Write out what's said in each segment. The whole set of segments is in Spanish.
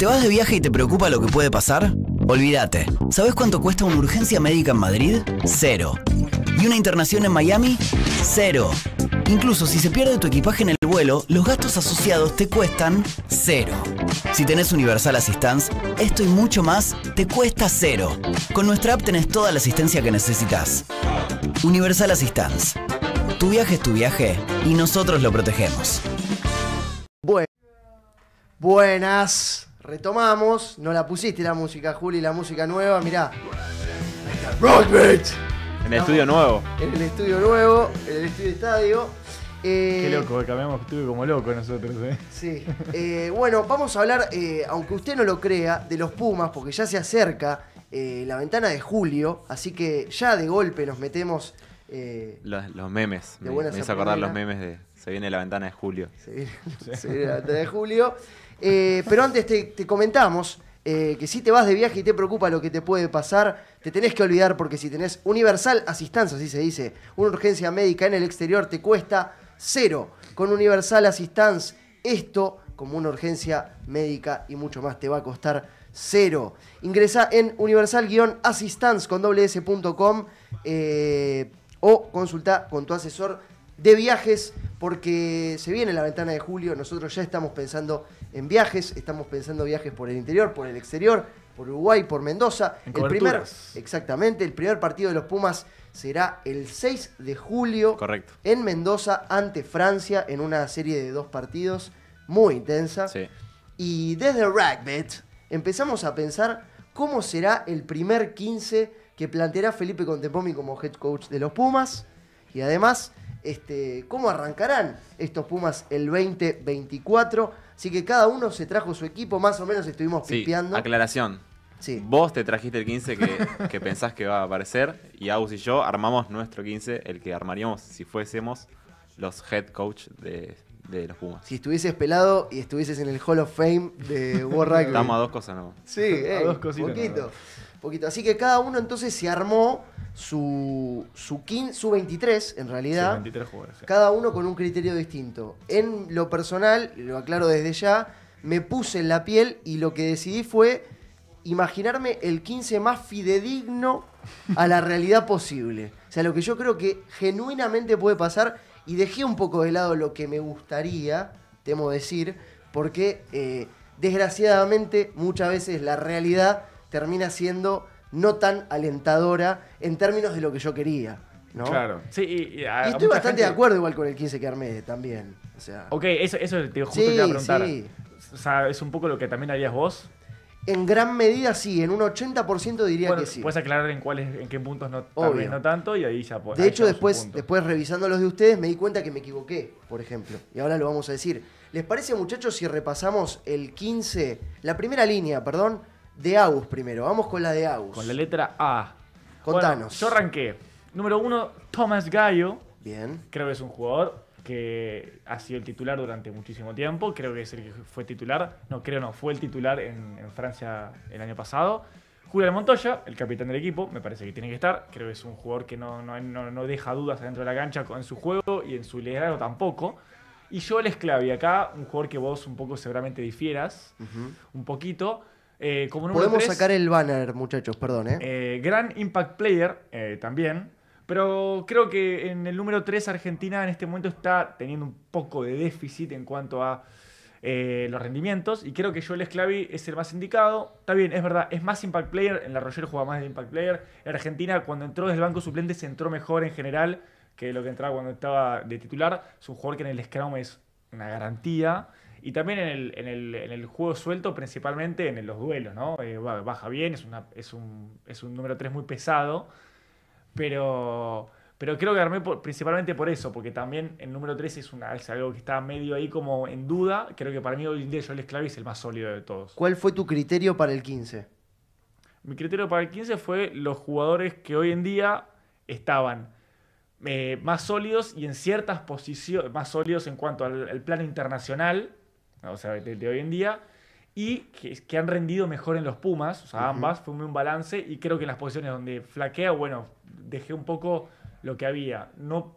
¿Te vas de viaje y te preocupa lo que puede pasar? Olvídate. ¿Sabes cuánto cuesta una urgencia médica en Madrid? Cero. ¿Y una internación en Miami? Cero. Incluso si se pierde tu equipaje en el vuelo, los gastos asociados te cuestan cero. Si tenés Universal Assistance, esto y mucho más te cuesta cero. Con nuestra app tenés toda la asistencia que necesitas. Universal Assistance. Tu viaje es tu viaje y nosotros lo protegemos. Buenas. Retomamos, no la pusiste la música, Juli, la música nueva, mirá. En el estudio nuevo. En el estudio nuevo, en el estudio estadio. Eh, Qué loco, cambiamos estuve como loco nosotros, ¿eh? Sí. Eh, bueno, vamos a hablar, eh, aunque usted no lo crea, de los Pumas, porque ya se acerca la ventana de julio, así que ya de golpe nos metemos. Los, memes, me, me a acordar los memes de. Se viene la ventana de julio. se viene la ventana de julio. Eh, pero antes te, comentamos eh, que si te vas de viaje y te preocupa lo que te puede pasar, te tenés que olvidar porque si tenés universal asistencia, así se dice, una urgencia médica en el exterior te cuesta cero. Con universal assistance, esto como una urgencia médica y mucho más te va a costar cero. Ingresa en universal-assistance con ws.com eh, o consulta con tu asesor de viajes porque se viene la ventana de julio, nosotros ya estamos pensando en viajes, estamos pensando viajes por el interior, por el exterior, por Uruguay, por Mendoza. el primer, exactamente, el primer partido de los Pumas será el 6 de julio Correcto. en Mendoza ante Francia en una serie de dos partidos muy intensa. Sí. Y desde Ragbet empezamos a pensar cómo será el primer 15 que planteará Felipe Contepomi como head coach de los Pumas y además este, cómo arrancarán estos Pumas el 2024. Así que cada uno se trajo su equipo, más o menos estuvimos sí, Aclaración. Sí. Vos te trajiste el 15 que, pensás que va a aparecer y Agus y yo armamos nuestro 15, el que armaríamos si fuésemos los head coach de, los Pumas. Si estuvieses pelado y estuvieses en el Hall of Fame de War Rugby. Estamos a dos cosas, ¿no? Sí, dos eh, cositas. Poquito. Así que cada uno entonces se armó su, su, su 23, en realidad. 23 jugadores. Cada uno con un criterio distinto. En lo personal, lo aclaro desde ya, me puse en la piel y lo que decidí fue imaginarme el 15 más fidedigno a la realidad posible. O sea, lo que yo creo que genuinamente puede pasar y dejé un poco de lado lo que me gustaría, temo decir, porque eh, desgraciadamente muchas veces la realidad termina siendo no tan alentadora en términos de lo que yo quería. ¿no? Claro. Sí, y, estoy bastante de acuerdo igual con el 15 que armé también. O sea... Ok, eso, eso te, justo iba a preguntar. Sí. O sea, es un poco lo que también harías vos. En gran medida sí, en un 80% diría que sí. Puedes aclarar en cuáles, en qué puntos no, tal no tanto y ahí ya puedes. De hecho, después, después revisando los de ustedes me di cuenta que me equivoqué, por ejemplo. Y ahora lo vamos a decir. ¿Les parece, muchachos, si repasamos el 15, la primera línea, perdón, de Agus primero. Vamos con la de Agus. Con la letra A. Contanos. yo arranqué. Número uno, Thomas Gallo. Bien. Creo que es un jugador que ha sido el titular durante muchísimo tiempo. Creo que es el que fue titular. No, creo no, fue el titular en, Francia el año pasado. Julián Montoya, el capitán del equipo, me parece que tiene que estar. Creo que es un jugador que no, deja dudas dentro de la cancha en su juego y en su liderazgo tampoco. Y Joel Esclavi, acá un jugador que vos un poco seguramente difieras, un poquito. Eh, Podemos sacar el banner, muchachos, perdón. ¿eh? Eh, gran Impact Player también. Pero creo que en el número 3 Argentina en este momento está teniendo un poco de déficit en cuanto a los rendimientos. Y creo que Joel Esclavi es el más indicado. Está bien, es verdad, es más Impact Player. En la Roger juega más de Impact Player. Argentina, cuando entró desde el banco suplente, se entró mejor en general que lo que entraba cuando estaba de titular. Es un jugador que en el Scrum es una garantía. Y también en el, juego suelto, principalmente en los duelos, ¿no? Eh, baja bien, es, una, es, un, es un número 3 muy pesado, pero, pero creo que armé principalmente por eso, porque también el número 3 es, algo que está medio ahí como en duda. Creo que para mí hoy en día yo el es el más sólido de todos. ¿Cuál fue tu criterio para el 15? Mi criterio para el 15 fue los jugadores que hoy en día estaban. Eh, más sólidos y en ciertas posiciones, más sólidos en cuanto al, al plano internacional, o sea, de, hoy en día, y que, han rendido mejor en los Pumas, o sea, ambas, fue un balance, y creo que en las posiciones donde flaquea, bueno, dejé un poco lo que había. No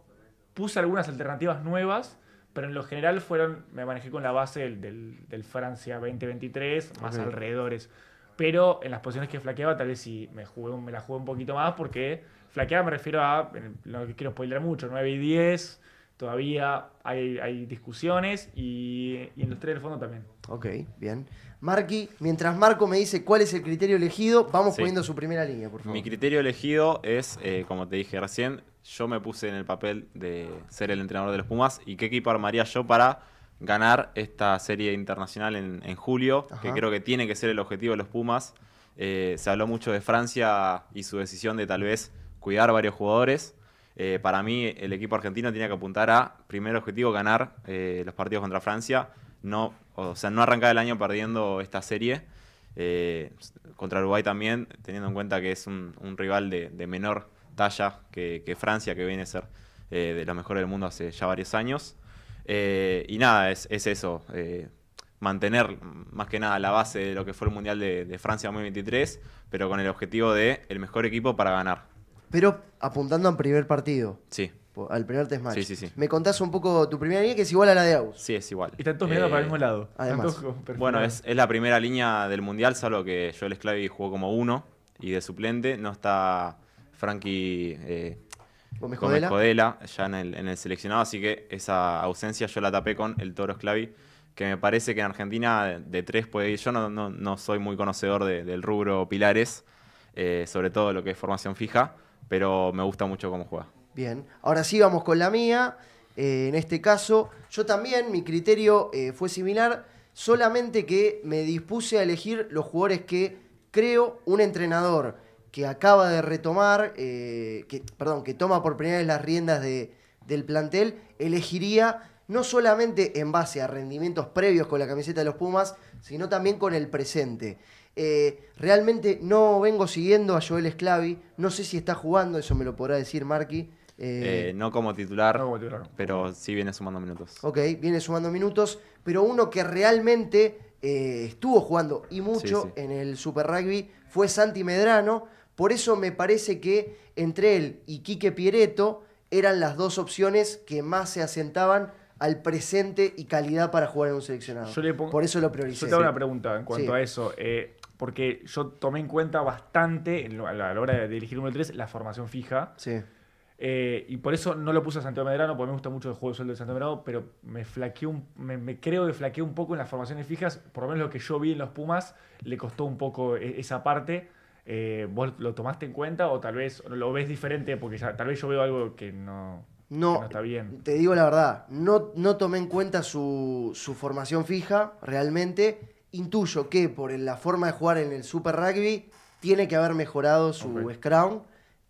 puse algunas alternativas nuevas, pero en lo general fueron, me manejé con la base del, del, Francia 2023, más alrededores. Pero en las posiciones que flaqueaba, tal vez sí me, jugué, me la jugué un poquito más, porque flaqueaba me refiero a, que quiero spoiler mucho, 9 y 10, todavía hay, discusiones y, y, en los tres del fondo también. Ok, bien. Marqui, mientras Marco me dice cuál es el criterio elegido, vamos poniendo su primera línea, por favor. Mi criterio elegido es, eh, como te dije recién, yo me puse en el papel de ser el entrenador de los Pumas y qué equipo armaría yo para ganar esta serie internacional en, en julio, que creo que tiene que ser el objetivo de los Pumas. Eh, se habló mucho de Francia y su decisión de tal vez cuidar varios jugadores. Eh, para mí, el equipo argentino tiene que apuntar a, primer objetivo, ganar eh, los partidos contra Francia. No, o sea, no arrancar el año perdiendo esta serie. Eh, contra Uruguay también, teniendo en cuenta que es un, rival de, menor talla que, Francia, que viene a ser de los mejores del mundo hace ya varios años. y nada, es, eso. mantener más que nada la base de lo que fue el Mundial de Francia 2023, pero con el objetivo de el mejor equipo para ganar pero apuntando al primer partido. Sí. Al primer test match. Sí, sí, sí. Me contás un poco tu primera línea que es igual a la de Aus. Sí, es igual. Y todos mirando eh, para el mismo lado. Además. Bueno, es, la primera línea del Mundial, salvo que Joel Esclavi jugó como uno y de suplente. No está Frankie eh, Gómez, Codela ya en el, seleccionado, así que esa ausencia yo la tapé con el Toro Esclavi, que me parece que en Argentina de, tres puede ir. Yo no, soy muy conocedor del rubro pilares, eh, sobre todo lo que es formación fija pero me gusta mucho cómo juega. Bien, ahora sí vamos con la mía. Eh, en este caso, yo también, mi criterio eh, fue similar, solamente que me dispuse a elegir los jugadores que creo un entrenador que acaba de retomar, eh, que, perdón, que toma por primera vez las riendas de, del plantel, elegiría no solamente en base a rendimientos previos con la camiseta de los Pumas, sino también con el presente. Eh, realmente no vengo siguiendo a Joel Esclavi. No sé si está jugando, eso me lo podrá decir Marky. Eh, eh, no como titular, pero sí viene sumando minutos. Ok, viene sumando minutos, pero uno que realmente estuvo jugando y mucho en el Super Rugby fue Santi Medrano. Por eso me parece que entre él y Quique Pieretto, eran las dos opciones que más se asentaban al presente y calidad para jugar en un seleccionado. Por eso lo prioricé. Yo te hago una pregunta en cuanto a eso. Eh, porque yo tomé en cuenta bastante, a la hora de elegir número 3, la formación fija. Sí. Eh, y por eso no lo puse a Santiago Medrano, porque me gusta mucho el juego de sueldo de Santiago Medrano, pero me flaqueó me, creo que flaqueé un poco en las formaciones fijas, por lo menos lo que yo vi en los Pumas, le costó un poco e, esa parte. Eh, ¿Vos lo tomaste en cuenta o tal vez lo ves diferente? Porque tal vez yo veo algo que no, no, está bien. Te digo la verdad, no, no tomé en cuenta su, su formación fija realmente intuyo que por la forma de jugar en el Super Rugby tiene que haber mejorado su scrum,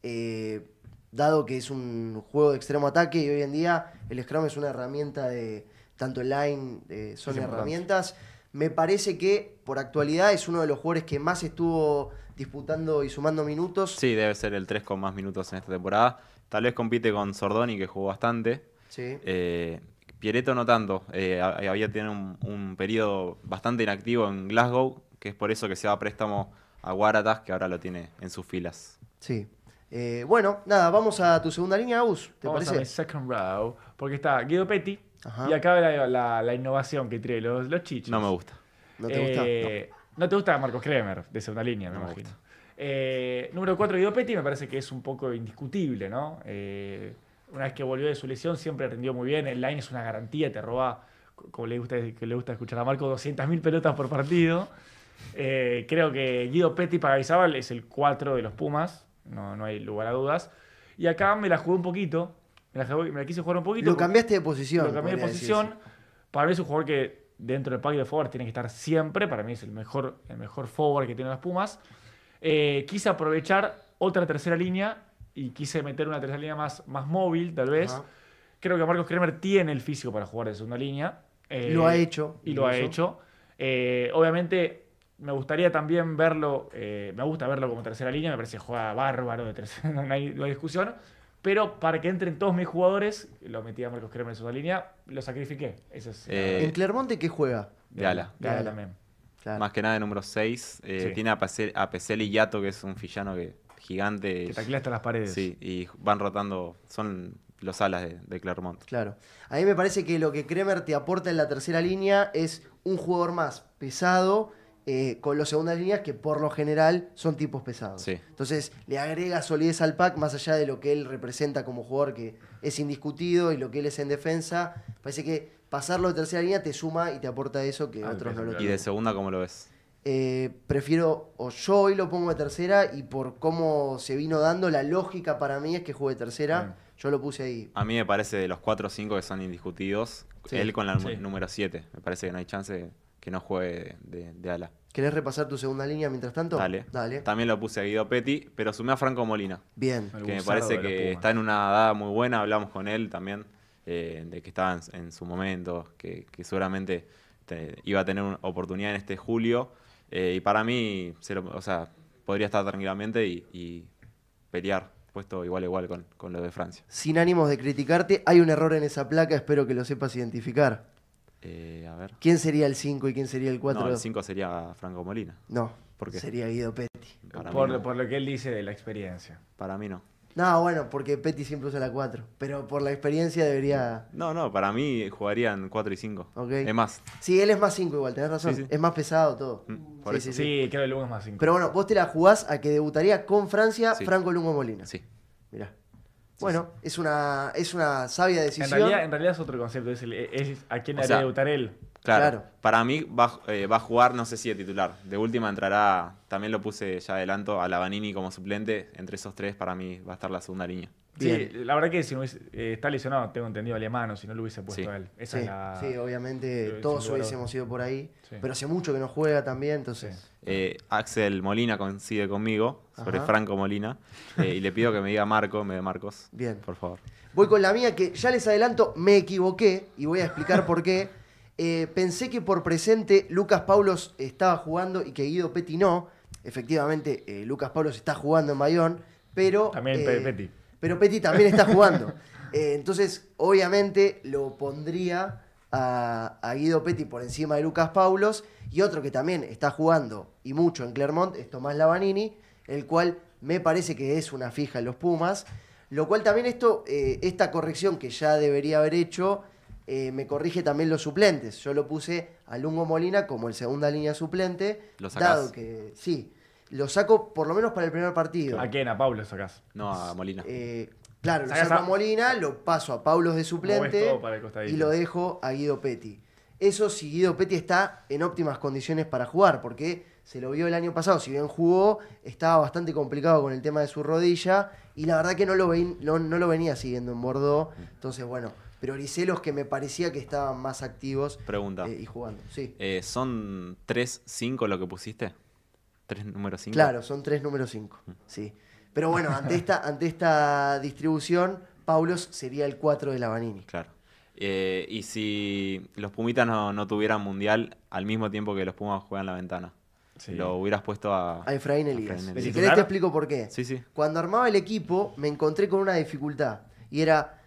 eh, dado que es un juego de extremo ataque y hoy en día el scrum es una herramienta de tanto line eh, son herramientas. Me parece que por actualidad es uno de los jugadores que más estuvo disputando y sumando minutos. Sí, debe ser el 3 con más minutos en esta temporada. Tal vez compite con Sordoni, que jugó bastante. Sí. Eh, Pieretto notando, eh, eh, había tenido un, periodo bastante inactivo en Glasgow, que es por eso que se da préstamo a Guaratas, que ahora lo tiene en sus filas. Sí. Eh, bueno, nada, vamos a tu segunda línea, Agus. ¿Te vamos parece? A second porque está Guido Petty y acá la, la, innovación que trae los, los chichos. No me gusta. ¿No te gusta? no. Marcos Kremer, de segunda línea, me, imagino. número 4, Guido Petty, me parece que es un poco indiscutible, ¿no? una vez que volvió de su lesión, siempre rindió muy bien. El line es una garantía, te roba, como le gusta, que le gusta escuchar a Marco, 200.000 pelotas por partido. Eh, creo que Guido Peti para es el 4 de los Pumas, no, no hay lugar a dudas. Y acá me la jugó un poquito, me la, quise jugar un poquito. Lo cambiaste de posición. Lo cambié de posición. Para mí es un jugador que dentro del pack de forward tiene que estar siempre. Para mí es el mejor, el mejor forward que tienen las Pumas. Eh, quise aprovechar otra tercera línea y quise meter una tercera línea más, más móvil, tal vez. Creo que Marcos Kremer tiene el físico para jugar de segunda línea. Eh, lo ha hecho. Y lo ha hecho. Eh, obviamente, me gustaría también verlo, eh, me gusta verlo como tercera línea, me parece que juega bárbaro de tercera, no hay, no hay discusión. Pero para que entren todos mis jugadores, lo metí a Marcos Kremer en segunda línea, lo sacrifiqué. Eh, ¿En Clermont qué juega? De ala. también. Más que nada de número 6. Se Tiene a, Peseli Yato, que es un fillano que gigantes. Que hasta las paredes. Sí, y van rotando. Son los alas de, Clermont. Claro. A mí me parece que lo que Kremer te aporta en la tercera línea es un jugador más pesado. Eh, con los segundas líneas que por lo general son tipos pesados. Sí. Entonces le agrega solidez al pack más allá de lo que él representa como jugador que es indiscutido y lo que él es en defensa. Parece que pasarlo de tercera línea te suma y te aporta eso que ah, otros no lo tienen. ¿Y de segunda cómo lo ves? Eh, prefiero, o yo hoy lo pongo de tercera y por cómo se vino dando, la lógica para mí es que juegue tercera. Yo lo puse ahí. A mí me parece de los 4 o 5 que son indiscutidos, él con la número 7. Me parece que no hay chance que no juegue de, ala. ¿Querés repasar tu segunda línea mientras tanto? Dale. También lo puse a Guido Petty, pero sumé a Franco Molina. Bien. Que me parece que está en una dada muy buena. Hablamos con él también eh, de que estaba en, su momento, que, seguramente iba a tener una oportunidad en este julio eh, y para mí, o sea, podría estar tranquilamente y, pelear puesto igual igual con, con lo de Francia. Sin ánimos de criticarte, hay un error en esa placa, espero que lo sepas identificar. Eh, a ver. ¿Quién sería el 5 y quién sería el 4? No, el 5 sería Franco Molina. No, ¿Por sería Guido Petti. por, lo que él dice de la experiencia. Para mí no. No, bueno, porque Petty siempre usa la 4. Pero por la experiencia debería. No, no, para mí jugarían 4 y 5. Es más. Sí, él es más 5 igual, tenés razón. Es más pesado todo. Mm, sí, sí, creo que Lugo es más 5. Pero bueno, vos te la jugás a que debutaría con Francia Franco Lugo Molina. Sí. Mirá. Bueno, es una, es una sabia decisión. En realidad, en realidad es otro concepto, es, el, es a quién haría debutar él. Claro. Para mí eh, va, a jugar, no sé si de titular. De última entrará, también lo puse ya adelanto, a Lavanini como suplente. Entre esos tres, para mí va a estar la segunda línea. Sí, la verdad que si no hubiese, eh, está lesionado, tengo entendido alemano, si no lo hubiese puesto a él. sí, obviamente todos hubiésemos ido por ahí, pero hace mucho que no juega también, entonces... Eh, Axel Molina coincide conmigo, sobre Franco Molina, y le pido que me diga Marco, me dé Marcos. Bien. Por favor. Voy con la mía que ya les adelanto, me equivoqué y voy a explicar por qué. Eh, pensé que por presente Lucas Paulos estaba jugando y que Guido Petty no. Efectivamente, eh, Lucas Paulos está jugando en Bayón, pero. También eh, Petty. Pero Petty también está jugando. entonces, obviamente, lo pondría a, Guido Petty por encima de Lucas Paulos. Y otro que también está jugando y mucho en Clermont es Tomás Lavanini, el cual me parece que es una fija en los Pumas. Lo cual también esto, esta corrección que ya debería haber hecho eh, me corrige también los suplentes. Yo lo puse a Lungo Molina como el segunda línea suplente. Lo que, sí, lo saco por lo menos para el primer partido. ¿A quién? ¿A Pablo sacas No, a Molina. Eh, claro, lo saco a... Molina, lo paso a Pablo de suplente y lo dejo a Guido Peti Eso si Guido Peti está en óptimas condiciones para jugar, porque se lo vio el año pasado, si bien jugó, estaba bastante complicado con el tema de su rodilla y la verdad que no lo, no, no lo venía siguiendo en Bordeaux. Entonces, bueno, prioricé los que me parecía que estaban más activos eh, y jugando. Sí. Eh, ¿Son 3-5 lo que pusiste? ¿Tres números 5? Claro, son tres números 5. Mm. Sí. Pero bueno, ante esta, ante esta distribución, Paulos sería el 4 de la Vanini. Claro. Eh, y si los Pumitas no, tuvieran mundial al mismo tiempo que los Pumas juegan la ventana. Lo hubieras puesto a, a Efraín Elías. Si querés te explico por qué. Sí, sí. Cuando armaba el equipo me encontré con una dificultad. Y era,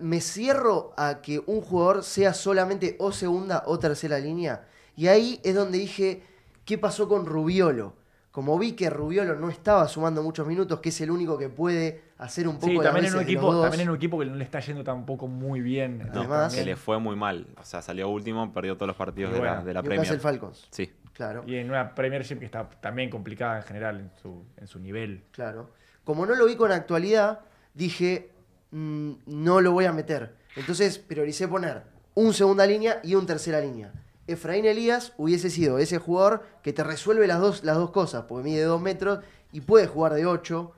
me cierro a que un jugador sea solamente o segunda o tercera línea. Y ahí es donde dije, ¿qué pasó con Rubiolo? Como vi que Rubiolo no estaba sumando muchos minutos, que es el único que puede hacer un poco sí, también en un equipo, también en un equipo que no le está yendo tampoco muy bien. Además, este, que le fue muy mal. O sea, salió último, perdió todos los partidos de la, de la Premier. el Sí. Claro. Y en una Premiership que está también complicada en general en su, en su nivel. Claro. Como no lo vi con actualidad, dije, Mm, no lo voy a meter. Entonces prioricé poner un segunda línea y un tercera línea. Efraín Elías hubiese sido ese jugador que te resuelve las dos, las dos cosas, porque mide dos metros y puede jugar de ocho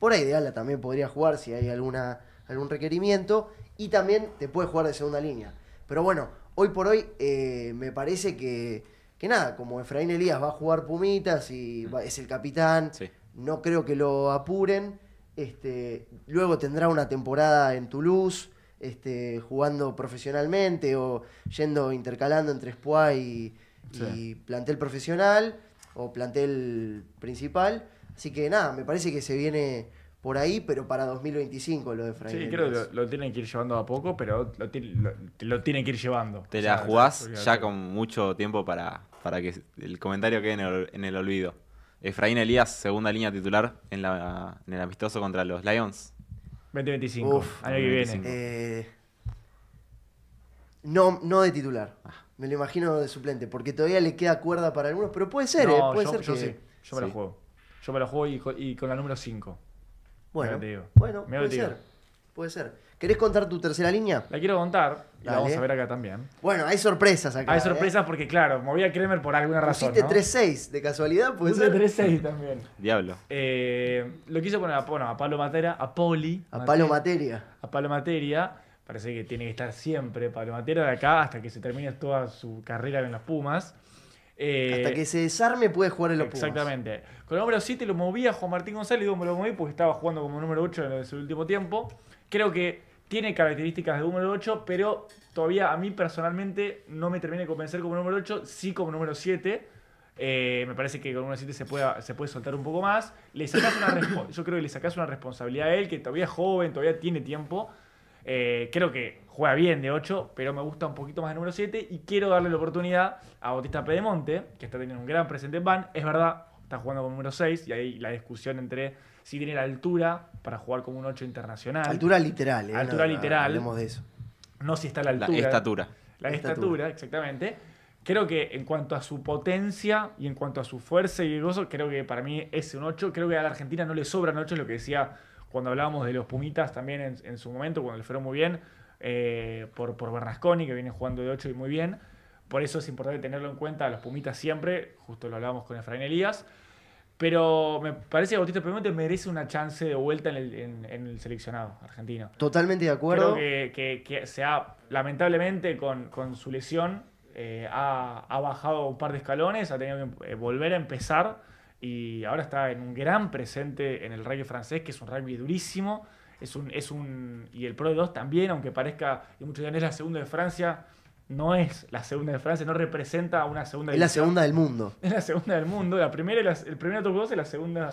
Por ahí de ala también podría jugar si hay alguna, algún requerimiento. Y también te puede jugar de segunda línea. Pero bueno, hoy por hoy eh, me parece que, que nada, como Efraín Elías va a jugar Pumitas y mm. es el capitán, no creo que lo apuren. Este, luego tendrá una temporada en Toulouse, este, jugando profesionalmente o yendo intercalando entre Spoa y, plantel profesional o plantel principal. Así que nada, me parece que se viene por ahí, pero para 2025 lo de Fray. Sí, creo que lo, tienen que ir llevando a poco, pero lo, tienen que ir llevando. Te la jugás ya con mucho tiempo para, para que el comentario quede en el olvido. Efraín Elías, segunda línea titular en, el amistoso contra los Lions. 2025, año que viene. Eh, no, no de titular. Ah. Me lo imagino de suplente, porque todavía le queda cuerda para algunos, pero puede ser, eh, puede ser que... sí. Yo me lo juego. Yo me lo juego y, con la número 5. Bueno, bueno, puede ser. Puede ser. ¿Querés contar tu tercera línea? La quiero contar. Y la vamos a ver acá también. Bueno, hay sorpresas acá. Hay ¿eh? sorpresas porque, claro, movía a Kremer por alguna razón. Hiciste ¿no? 3-6, de casualidad, pues. ser 3-6 también. Diablo. Eh, lo quiso poner a, a Pablo Matera, a Poli. A Pablo Materia. A Pablo Materia. Parece que tiene que estar siempre Pablo Matera de acá hasta que se termine toda su carrera en las Pumas. Eh, hasta que se desarme puede jugar en los Exactamente. Con el número 7 lo movía a Juan Martín González, digo, me lo moví porque estaba jugando como número 8 en su último tiempo. Creo que tiene características de número 8, pero todavía a mí personalmente no me termina de convencer como número 8, sí como número 7. Eh, me parece que con número 7 se puede, se puede soltar un poco más. Le sacás yo creo que le sacas una responsabilidad a él, que todavía es joven, todavía tiene tiempo. Eh, creo que juega bien de 8, pero me gusta un poquito más el número 7 y quiero darle la oportunidad a Bautista Pedemonte, que está teniendo un gran presente en Ban. Es verdad, está jugando como número 6 y ahí la discusión entre si tiene la altura para jugar como un 8 internacional. Altura literal, ¿eh? Altura literal. de eso. No si está la altura. La estatura. La estatura, exactamente. Creo que en cuanto a su potencia y en cuanto a su fuerza y gozo, creo que para mí es un 8. Creo que a la Argentina no le sobran 8, lo que decía cuando hablábamos de los Pumitas también en, su momento, cuando le fueron muy bien, eh, por, por Bernasconi, que viene jugando de 8 y muy bien. Por eso es importante tenerlo en cuenta a los Pumitas siempre, justo lo hablábamos con Efraín Elías. Pero me parece que Bautista Pimonte merece una chance de vuelta en el, seleccionado argentino. Totalmente de acuerdo. Creo que, que, se ha, lamentablemente, con, su lesión, eh, ha, bajado un par de escalones, ha tenido que eh, volver a empezar y ahora está en un gran presente en el rugby francés, que es un rugby durísimo. Es un, es un, y el Pro de 2 también, aunque parezca, y muchos dirán es la segunda de Francia, no es la segunda de Francia, no representa una segunda. Es la segunda del mundo. Es la segunda del mundo. La primera, el primero top la segunda.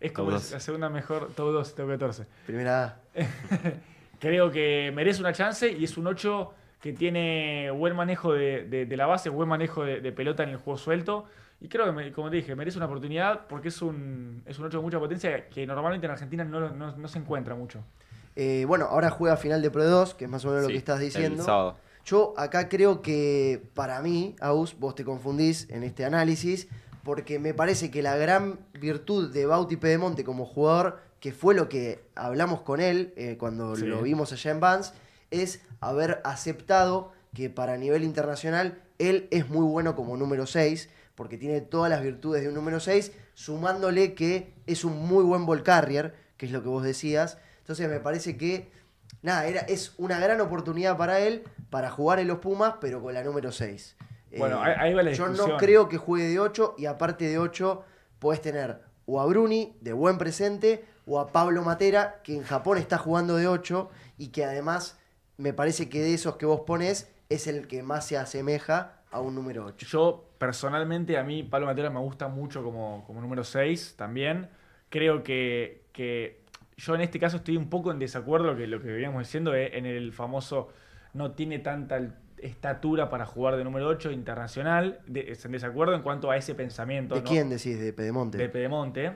Es como la segunda mejor top 2 top 14. Primera A. Creo que merece una chance y es un 8 que tiene buen manejo de, la base, buen manejo de, pelota en el juego suelto. Y creo que, como te dije, merece una oportunidad porque es un, es un 8 de mucha potencia que normalmente en Argentina no, se encuentra mucho. Eh, bueno, ahora juega final de Pro 2, que es más o menos lo que estás diciendo. Yo acá creo que para mí, Aus, vos te confundís en este análisis, porque me parece que la gran virtud de Bauti Pedemonte como jugador, que fue lo que hablamos con él eh, cuando lo vimos allá en Vans, es haber aceptado que para nivel internacional él es muy bueno como número 6, porque tiene todas las virtudes de un número 6, sumándole que es un muy buen ball carrier, que es lo que vos decías. Entonces me parece que nada, era, es una gran oportunidad para él para jugar en los Pumas, pero con la número 6. Bueno, eh, ahí va la Yo no creo que juegue de 8 y aparte de 8 puedes tener o a Bruni de buen presente o a Pablo Matera, que en Japón está jugando de 8 y que además me parece que de esos que vos pones es el que más se asemeja a un número 8. Yo personalmente a mí Pablo Matera me gusta mucho como, número 6 también. Creo que, que yo en este caso estoy un poco en desacuerdo que lo que veníamos diciendo en el famoso no tiene tanta estatura para jugar de número 8 internacional. De, es en desacuerdo en cuanto a ese pensamiento. ¿De quién decís? De Pedemonte. De Pedemonte.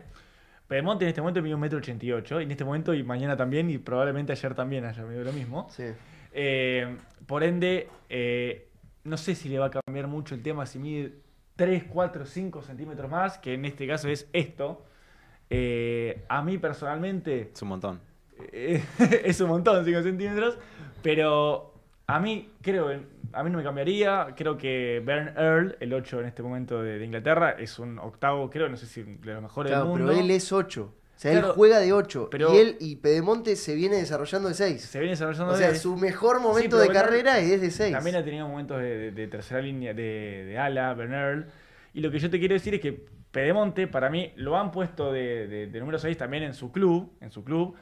Pedemonte en este momento mide un metro ochenta y en este momento y mañana también, y probablemente ayer también haya medido lo mismo. Eh, por ende, eh, no sé si le va a cambiar mucho el tema si mide 3, 4, 5 centímetros más, que en este caso es esto. Eh, a mí personalmente... Es un montón. Eh, es un montón, 5 centímetros. Pero a mí creo, a mí no me cambiaría. Creo que Bern Earl, el 8 en este momento de, Inglaterra, es un octavo, creo, no sé si de los mejores del Pero él es 8. O sea, él juega de 8 pero y él y Pedemonte se viene desarrollando de 6. Se viene desarrollando de 6. O sea, su mejor momento de carrera es de 6. También ha tenido momentos de, tercera línea, de, ala, Bernard. Y lo que yo te quiero decir es que Pedemonte, para mí, lo han puesto de, número 6 también en su club, en su club,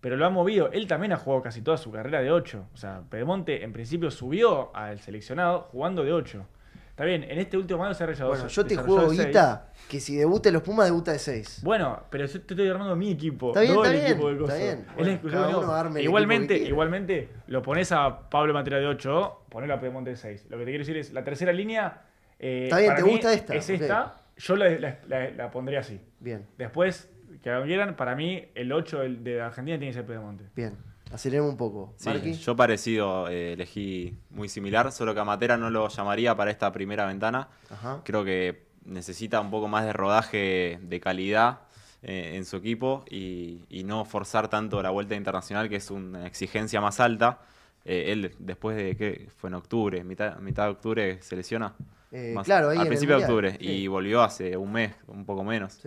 pero lo han movido. Él también ha jugado casi toda su carrera de 8. O sea, Pedemonte en principio subió al seleccionado jugando de 8. Está bien, en este último año se ha rechazado Bueno, yo te juego guita que si debute los Pumas, debuta de 6. Bueno, pero yo te estoy armando mi equipo. Está todo el equipo de Está bien. es igualmente, igualmente, lo pones a Pablo Matera de 8, ponelo a Pedemonte de 6. Lo que te quiero decir es, la tercera línea. Eh, está bien, te gusta esta. Es esta yo la, la, pondría así. Bien. Después, que abrieran, para mí, el 8 de Argentina tiene que ser Pedemonte. Bien. Aceleremos un poco. Sí, yo parecido eh, elegí muy similar, solo que Amatera no lo llamaría para esta primera ventana. Creo que necesita un poco más de rodaje de calidad eh, en su equipo y, no forzar tanto la vuelta internacional, que es una exigencia más alta. Eh, él, después de que fue en octubre, mitad, mitad de octubre, se lesiona. Eh, claro, al principio de octubre y volvió hace un mes, un poco menos.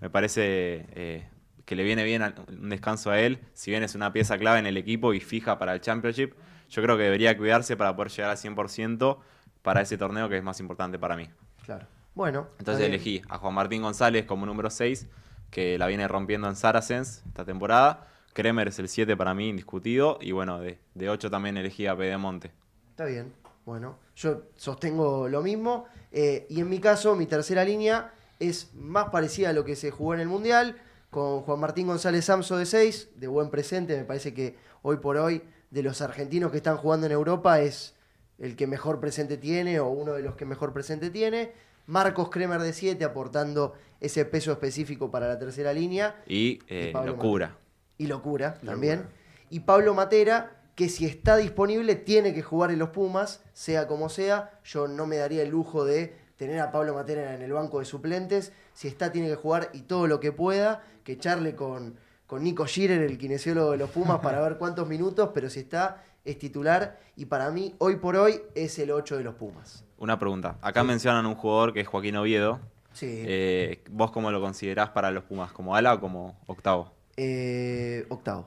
Me parece eh, que le viene bien un descanso a él, si bien es una pieza clave en el equipo y fija para el Championship, yo creo que debería cuidarse para poder llegar al 100% para ese torneo que es más importante para mí. Claro. Bueno. Entonces eh, elegí a Juan Martín González como número 6, que la viene rompiendo en Saracens esta temporada. Kremer es el 7 para mí, indiscutido. Y bueno, de, de 8 también elegí a Pedemonte. Está bien. Bueno, yo sostengo lo mismo. Eh, y en mi caso, mi tercera línea es más parecida a lo que se jugó en el Mundial, con Juan Martín González Samso de 6, de buen presente. Me parece que hoy por hoy, de los argentinos que están jugando en Europa, es el que mejor presente tiene o uno de los que mejor presente tiene. Marcos Kremer de 7 aportando ese peso específico para la tercera línea. Y, eh, locura. Y locura también. Y Pablo Matera, que si está disponible tiene que jugar en los Pumas, sea como sea. Yo no me daría el lujo de tener a Pablo Matera en el banco de suplentes. Si está, tiene que jugar y todo lo que pueda. Que charle con, con Nico Girer, el kinesiólogo de los Pumas, para ver cuántos minutos, pero si está, es titular. Y para mí, hoy por hoy, es el 8 de los Pumas. Una pregunta. Acá mencionan un jugador que es Joaquín Oviedo. Sí. Eh, ¿Vos cómo lo considerás para los Pumas? ¿Como ala o como octavo? Eh, octavo.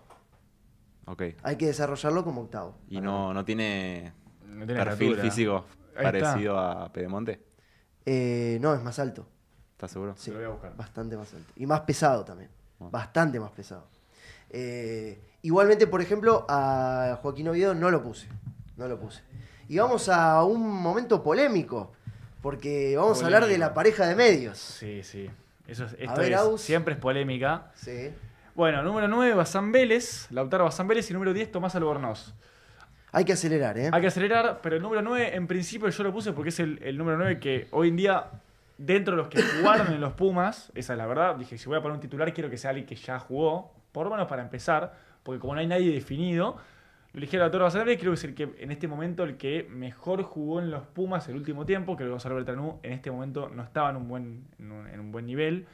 Hay que desarrollarlo como octavo. ¿Y no, no tiene, perfil físico parecido a Pedemonte? Eh, no, es más alto. ¿Estás seguro? Sí, lo voy a buscar. bastante más alto. Y más pesado también. Bastante más pesado. Eh, igualmente, por ejemplo, a Joaquín Oviedo no lo puse. No lo puse. Y vamos a un momento polémico, porque vamos a hablar de la pareja de medios. Sí, sí. Eso esto siempre es polémica. Sí. Bueno, número 9, Bazán Vélez, Lautaro Basán Vélez y número 10, Tomás Albornoz. Hay que acelerar, ¿eh? Hay que acelerar, pero el número 9, en principio yo lo puse porque es el, número 9 que hoy en día, dentro de los que jugaron en los Pumas, esa es la verdad, dije, si voy a poner un titular, quiero que sea alguien que ya jugó, por lo menos para empezar, porque como no hay nadie definido, lo elegí a Lautaro Bazán Vélez, creo que es el que en este momento el que mejor jugó en los Pumas el último tiempo, que que Gonzalo Bertanú en este momento no estaba en un buen, en un, en un buen nivel.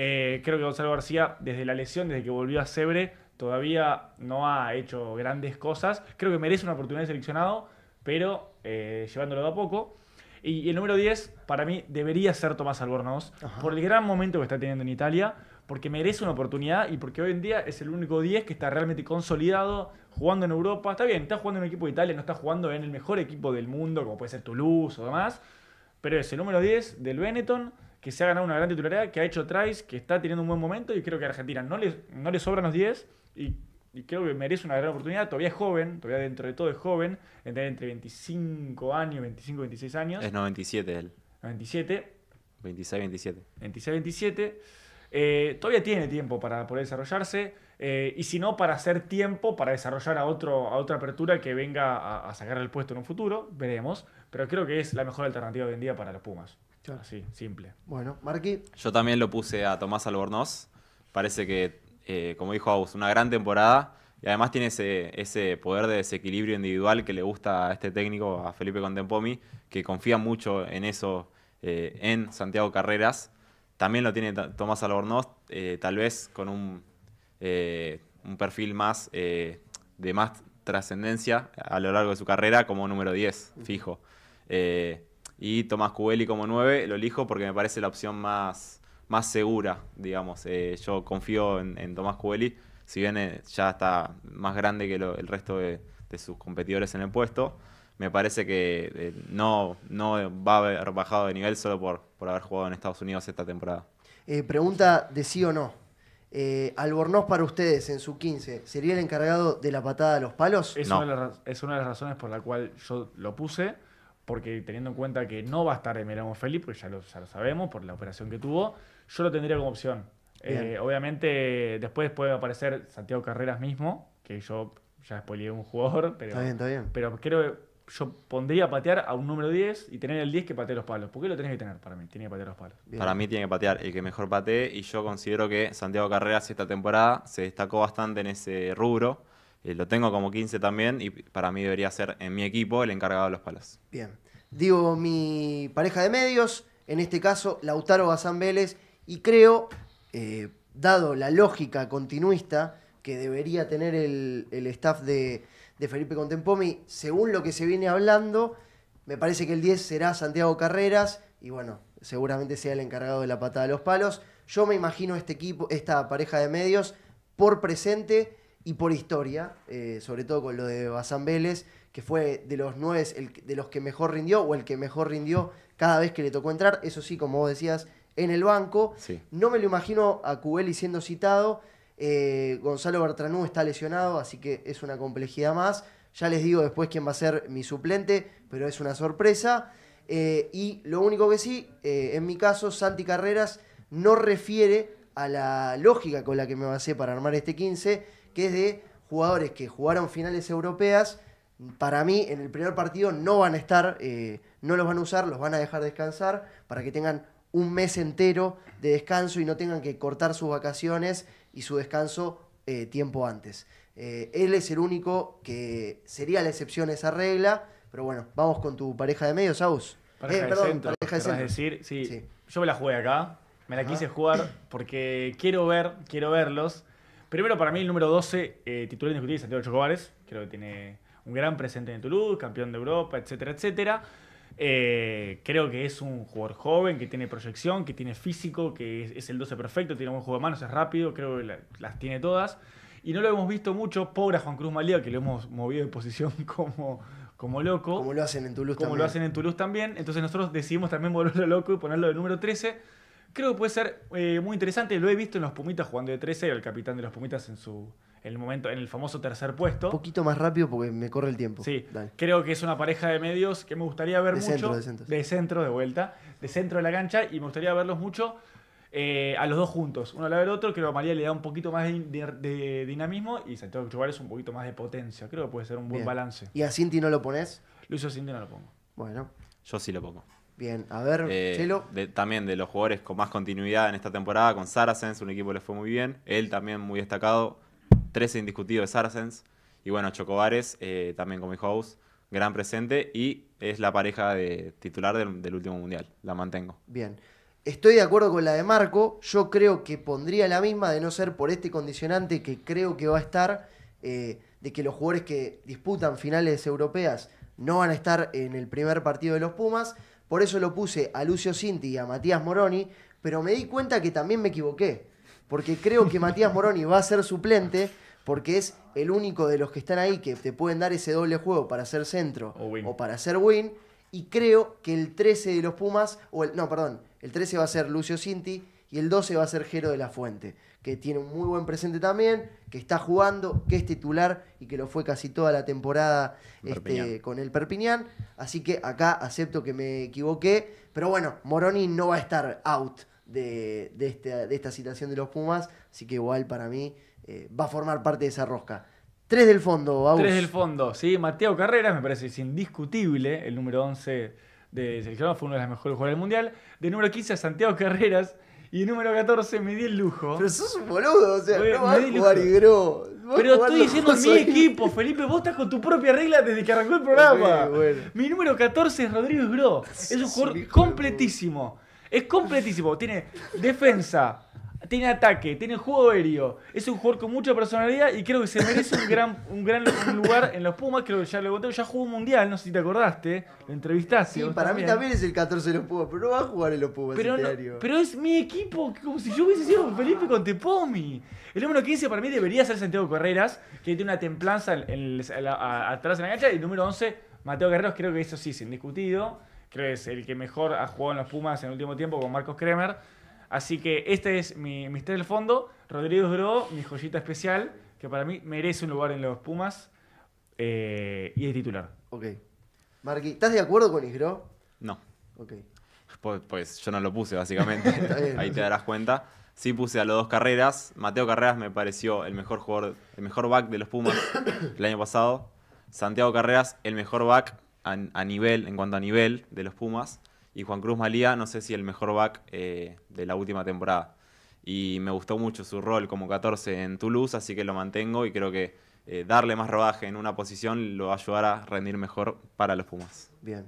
Eh, creo que Gonzalo García, desde la lesión, desde que volvió a Cebre, todavía no ha hecho grandes cosas. Creo que merece una oportunidad de seleccionado, pero eh, llevándolo de a poco. Y el número 10, para mí, debería ser Tomás Albornoz, por el gran momento que está teniendo en Italia, porque merece una oportunidad y porque hoy en día es el único 10 que está realmente consolidado, jugando en Europa. Está bien, está jugando en un equipo de Italia, no está jugando en el mejor equipo del mundo, como puede ser Toulouse o demás, pero es el número 10 del Benetton que se ha ganado una gran titularidad, que ha hecho tries, que está teniendo un buen momento y creo que a Argentina no le, no sobran los 10 y, creo que merece una gran oportunidad. Todavía es joven, todavía dentro de todo es joven, entre 25 años, 25, 26 años. Es 97 él. 97. 26, 27. 26, 27. todavía tiene tiempo para poder desarrollarse eh, y si no, para hacer tiempo para desarrollar a, otro, a otra apertura que venga a, sacar el puesto en un futuro, veremos. Pero creo que es la mejor alternativa hoy en día para los Pumas. Claro. simple. Bueno, Marqui. Yo también lo puse a Tomás Albornoz. Parece que, eh, como dijo Augusto, una gran temporada. Y además tiene ese, poder de desequilibrio individual que le gusta a este técnico, a Felipe Contempomi, que confía mucho en eso eh, en Santiago Carreras. También lo tiene Tomás Albornoz, eh, tal vez con un, un perfil más de más trascendencia a lo largo de su carrera como número 10, fijo. Y Tomás Cubelli como 9 lo elijo porque me parece la opción más, más segura, digamos. Eh, yo confío en, Tomás Cubelli, si bien eh, ya está más grande que el resto de, sus competidores en el puesto. Me parece que eh, no, no va a haber bajado de nivel solo por, por haber jugado en Estados Unidos esta temporada. pregunta de sí o no. Albornoz para ustedes en su 15, ¿sería el encargado de la patada a los palos? Es, una, de las, es una de las razones por la cual yo lo puse porque teniendo en cuenta que no va a estar Emiliano Felipe, porque ya lo, sabemos por la operación que tuvo, yo lo tendría como opción. Eh, obviamente, después puede aparecer Santiago Carreras mismo, que yo ya spoileé un jugador, pero, está bien, está bien. pero creo yo pondría a patear a un número 10 y tener el 10 que patee los palos. ¿Por qué lo tenés que tener para mí? Tiene que patear los palos. Para mí tiene que patear el que mejor patee y yo considero que Santiago Carreras esta temporada se destacó bastante en ese rubro. Eh, lo tengo como 15 también y para mí debería ser en mi equipo el encargado de los palos. Bien. Digo mi pareja de medios, en este caso Lautaro Bazán Vélez, y creo, eh, dado la lógica continuista que debería tener el, staff de, de, Felipe Contempomi, según lo que se viene hablando, me parece que el 10 será Santiago Carreras y bueno, seguramente sea el encargado de la patada de los palos. Yo me imagino este equipo, esta pareja de medios, por presente y por historia, eh, sobre todo con lo de Bazán Vélez, que fue de los nueve el, de los que mejor rindió o el que mejor rindió cada vez que le tocó entrar, eso sí, como vos decías, en el banco. No me lo imagino a Cubeli siendo citado. Eh, Gonzalo Bertranú está lesionado, así que es una complejidad más. Ya les digo después quién va a ser mi suplente, pero es una sorpresa. Eh, y lo único que sí, en mi caso, Santi Carreras no refiere a la lógica con la que me basé para armar este 15, que es de jugadores que jugaron finales europeas. Para mí, en el primer partido no van a estar, eh, no los van a usar, los van a dejar descansar para que tengan un mes entero de descanso y no tengan que cortar sus vacaciones y su descanso eh, tiempo antes. Eh, él es el único que sería la excepción a esa regla, pero bueno, vamos con tu pareja de medios, Saus. Pareja, eh, pareja decir, sí, yo me la jugué acá, me la quise jugar porque quiero ver, quiero verlos Primero, para mí, el número 12, eh, titular indiscutible, Santiago Chocobares. Creo que tiene un gran presente en Toulouse, campeón de Europa, etcétera, etcétera. Eh, creo que es un jugador joven, que tiene proyección, que tiene físico, que es, el 12 perfecto, tiene buen juego de manos, es rápido, creo que las tiene todas. Y no lo hemos visto mucho, pobre Juan Cruz Malía, que lo hemos movido en posición como, como loco. Como lo hacen en Toulouse también. Como lo hacen en Toulouse también. Entonces nosotros decidimos también volverlo loco y ponerlo de número 13 Creo que puede ser eh, muy interesante. Lo he visto en los Pumitas jugando de 13, el capitán de los Pumitas en su. el momento, en el famoso tercer puesto. Un poquito más rápido porque me corre el tiempo. Sí, creo que es una pareja de medios que me gustaría ver de mucho. Centro, de, centro. de vuelta. De centro de la cancha y me gustaría verlos mucho eh, a los dos juntos, uno al lado del otro. Creo que María le da un poquito más de, dinamismo y Santiago es un poquito más de potencia. Creo que puede ser un buen balance. ¿Y a Cinti no lo pones? Luis a Cinti, no lo pongo. Bueno. Yo sí lo pongo. Bien, a ver, eh, Chelo. también de los jugadores con más continuidad en esta temporada, con Saracens, un equipo le fue muy bien. Él también muy destacado. 13 indiscutido de Saracens. Y bueno, Chocobares, eh, también con mi house, gran presente. Y es la pareja de titular del, último mundial. La mantengo. Bien. Estoy de acuerdo con la de Marco. Yo creo que pondría la misma de no ser por este condicionante que creo que va a estar eh, de que los jugadores que disputan finales europeas no van a estar en el primer partido de los Pumas. Por eso lo puse a Lucio Cinti y a Matías Moroni, pero me di cuenta que también me equivoqué, porque creo que Matías Moroni va a ser suplente porque es el único de los que están ahí que te pueden dar ese doble juego para ser centro o, para ser win. Y creo que el 13 de los Pumas, o el, no, perdón, el 13 va a ser Lucio Cinti y el 12 va a ser Jero de la Fuente, que tiene un muy buen presente también, que está jugando, que es titular y que lo fue casi toda la temporada este, con el Perpiñán. Así que acá acepto que me equivoqué. Pero bueno, Moroni no va a estar out de, este, esta situación de los Pumas, así que igual para mí eh, va a formar parte de esa rosca. Tres del fondo, Tres del fondo, sí. Mateo Carreras me parece es indiscutible, el número 11 de seleccionado, fue uno de los mejores jugadores del Mundial. De número 15 Santiago Carreras, y número 14, me di el lujo. Pero sos un boludo, o sea, no vas a jugar y gro. Pero estoy diciendo mi equipo, Felipe. Vos estás con tu propia regla desde que arrancó el programa. Mi número 14 es y Bro Es un jugador completísimo. Es completísimo. Tiene defensa, tiene ataque, tiene juego aéreo. Es un jugador con mucha personalidad y creo que se merece un gran, un gran lugar en los Pumas. Creo que ya lo conté, ya jugó un mundial, no sé si te acordaste. Lo entrevistaste. Sí, para mí también es el 14 de los Pumas, pero no va a jugar en los Pumas. Pero, este pero es mi equipo, como si yo hubiese sido Felipe con El número 15 para mí debería ser Santiago Carreras, que tiene una templanza atrás en la cancha. Y el número 11, Mateo Guerrero, creo que eso sí sin indiscutido. Creo que es el que mejor ha jugado en los Pumas en el último tiempo con Marcos Kremer. Así que este es mi estrella del fondo. Rodrigo Gro, mi joyita especial, que para mí merece un lugar en los Pumas eh, y es titular. Ok. Marqui, ¿estás de acuerdo con Isgro? No. Ok. Pues, pues, yo no lo puse, básicamente. Ahí te darás cuenta. Sí puse a los dos carreras. Mateo Carreras me pareció el mejor jugador, el mejor back de los Pumas el año pasado. Santiago Carreras, el mejor back a nivel, en cuanto a nivel de los Pumas y Juan Cruz Malía, no sé si el mejor back eh, de la última temporada. Y me gustó mucho su rol como 14 en Toulouse, así que lo mantengo y creo que eh, darle más rodaje en una posición lo va a ayudar a rendir mejor para los Pumas. Bien.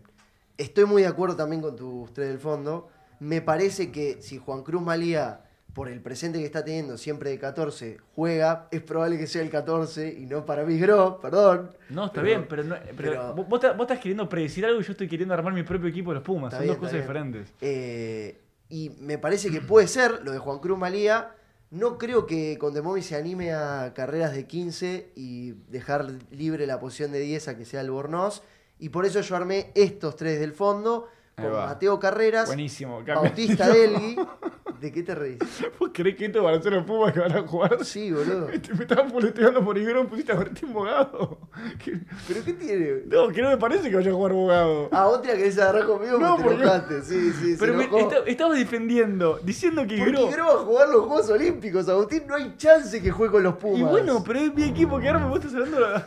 Estoy muy de acuerdo también con tus tres del fondo. Me parece que si Juan Cruz Malía por el presente que está teniendo siempre de 14, juega, es probable que sea el 14 y no para mí, perdón. No, está bien, pero, vos, estás queriendo predecir algo y yo estoy queriendo armar mi propio equipo de los Pumas. Son dos cosas diferentes. Eh, y me parece que puede ser lo de Juan Cruz Malía. No creo que con Condemomi se anime a carreras de 15 y dejar libre la posición de 10 a que sea Albornoz. Y por eso yo armé estos tres del fondo con Mateo Carreras, Buenísimo. Bautista Delgui ¿De qué te reís? ¿Vos creés que esto va a ser los Pumas que van a jugar? Sí, boludo. me estaban politizando por Igrón, pusiste a Martín Bogado. ¿Pero qué tiene? No, que no me parece que vaya a jugar Bogado. Ah, otra que se agarró conmigo no, porque te Sí, sí, Pero me, estaba defendiendo, diciendo que Igrón... Porque Igrón va a jugar los Juegos Olímpicos, Agustín. No hay chance que juegue con los Pumas. Y bueno, pero es mi equipo que ahora me gusta estás hablando... La...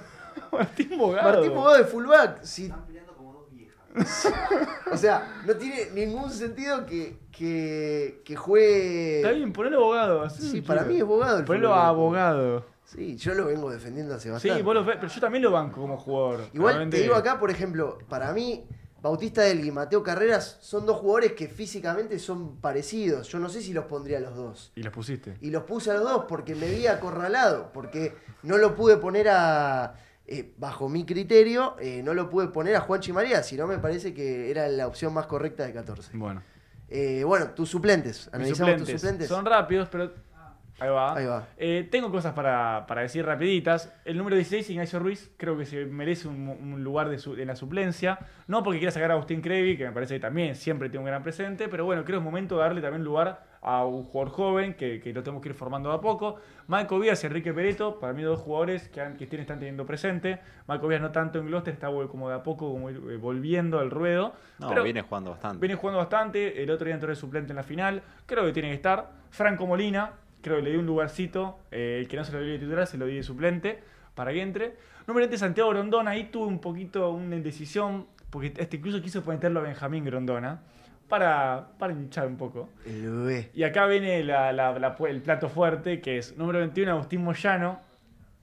Martín Bogado. Martín Bogado de fullback. Si o sea, no tiene ningún sentido que, que, juegue. Está bien, ponelo abogado. sí, para mí es abogado. El ponelo abogado. Sí, yo lo vengo defendiendo hace bastante. Sí, vos lo, pero yo también lo banco como jugador. Igual te digo acá, por ejemplo, para mí, Bautista Delgui y Mateo Carreras son dos jugadores que físicamente son parecidos. Yo no sé si los pondría a los dos. ¿Y los pusiste? Y los puse a los dos porque me vi acorralado, porque no lo pude poner a, eh, bajo mi criterio, eh, no lo pude poner a Juan María, si no me parece que era la opción más correcta de 14. Bueno. Eh, bueno, tus suplentes, analizamos tus suplentes. Son rápidos, pero Ahí va. Eh, tengo cosas para, decir rapiditas. El número 16, Ignacio Ruiz, creo que se merece un, lugar de en la suplencia. No porque quiera sacar a Agustín Crevi, que me parece que también siempre tiene un gran presente, pero bueno, creo que es momento de darle también lugar a un jugador joven que, lo tenemos que ir formando de a poco. Marco Vías y Enrique Pereto, para mí dos jugadores que, tienen, están teniendo presente. Marco Vías no tanto en Gloucester, está como de a poco como eh, volviendo al ruedo. No, pero viene jugando bastante. Viene jugando bastante, el otro día entró el suplente en la final, creo que tiene que estar. Franco Molina, creo que le di un lugarcito, eh, el que no se lo di de titular, se lo di de suplente, para que entre. Número 20, Santiago Grondona, ahí tuve un poquito una indecisión, porque este incluso quiso ponerlo a Benjamín Grondona, para, hinchar un poco. Y acá viene el plato fuerte, que es número 21, Agustín Moyano,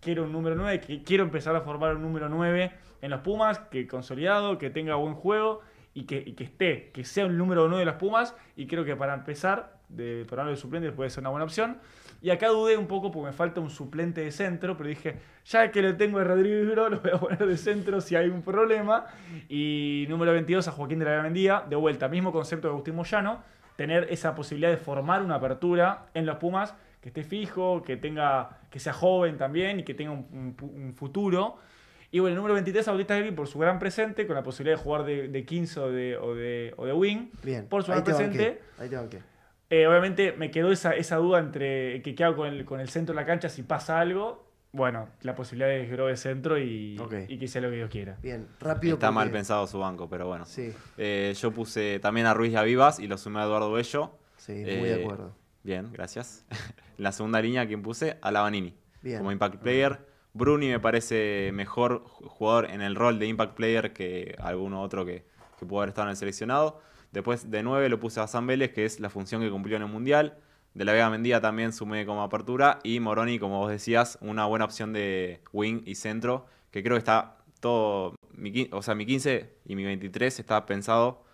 quiero un número 9, que quiero empezar a formar un número 9 en las Pumas, que consolidado, que tenga buen juego y que, esté, que sea un número 9 de las Pumas, y creo que para empezar de ponerlo de suplente puede ser una buena opción. Y acá dudé un poco porque me falta un suplente de centro, pero dije, ya que lo tengo de Rodrigo lo voy a poner de centro si hay un problema. Y número 22 a Joaquín de la Vendía de vuelta, mismo concepto de Agustín Moyano, tener esa posibilidad de formar una apertura en los Pumas que esté fijo, que tenga que sea joven también y que tenga un, futuro. Y bueno, el número 23, Bautista Gaby por su gran presente, con la posibilidad de jugar de, 15 o de, wing. Por su gran presente. Ahí te banqué. Eh, obviamente me quedó esa, esa duda entre que, qué hago con el, con el, centro de la cancha si pasa algo. Bueno, la posibilidad es Grove centro y, y, que sea lo que yo quiera. Bien, rápido. Está mal pensado su banco, pero bueno. Sí. Eh, yo puse también a Ruiz y a Vivas y lo sumé a Eduardo Bello. Sí, muy de eh, acuerdo. Bien, gracias. la segunda línea, que puse? A Lavanini. Como impact player. Bruni me parece mejor jugador en el rol de impact player que alguno otro que, que pudo haber estado en el seleccionado. Después de 9 lo puse a San Vélez, que es la función que cumplió en el Mundial. De la Vega Mendía también sumé como apertura. Y Moroni, como vos decías, una buena opción de wing y centro, que creo que está todo. o sea, mi 15 y mi 23 está pensado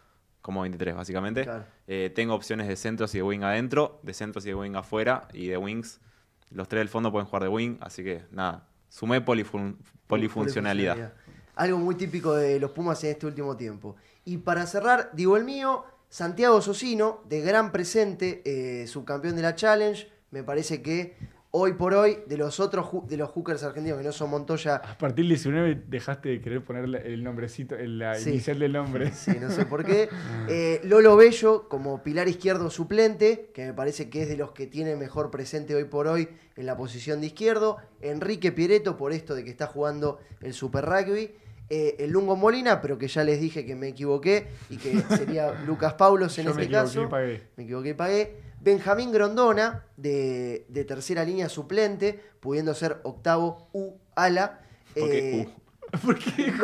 como 23, básicamente. Eh, tengo opciones de centros y de wing adentro, de centros y de wing afuera, y de wings. Los tres del fondo pueden jugar de wing, así que nada. Sumé polifuncionalidad. Algo muy típico de los Pumas en este último tiempo y para cerrar, digo el mío, Santiago Sosino, de gran presente, eh, subcampeón de la Challenge, me parece que hoy por hoy, de los otros de los hookers argentinos que no son Montoya. A partir del 19 dejaste de querer poner el nombrecito, la inicial del nombre. Sí, no sé por qué. Ah. Eh, Lolo Bello, como pilar izquierdo suplente, que me parece que es de los que tiene mejor presente hoy por hoy en la posición de izquierdo. Enrique Pireto, por esto de que está jugando el Super Rugby. Eh, el Lungo Molina, pero que ya les dije que me equivoqué y que sería Lucas Paulos en este caso. Me equivoqué y pagué. Benjamín Grondona, de, tercera línea suplente, pudiendo ser octavo U ala. ¿Por qué?